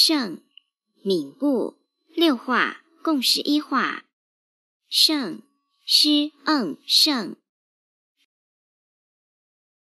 圣，闵固六画，共十一画。圣 s 嗯，e 圣。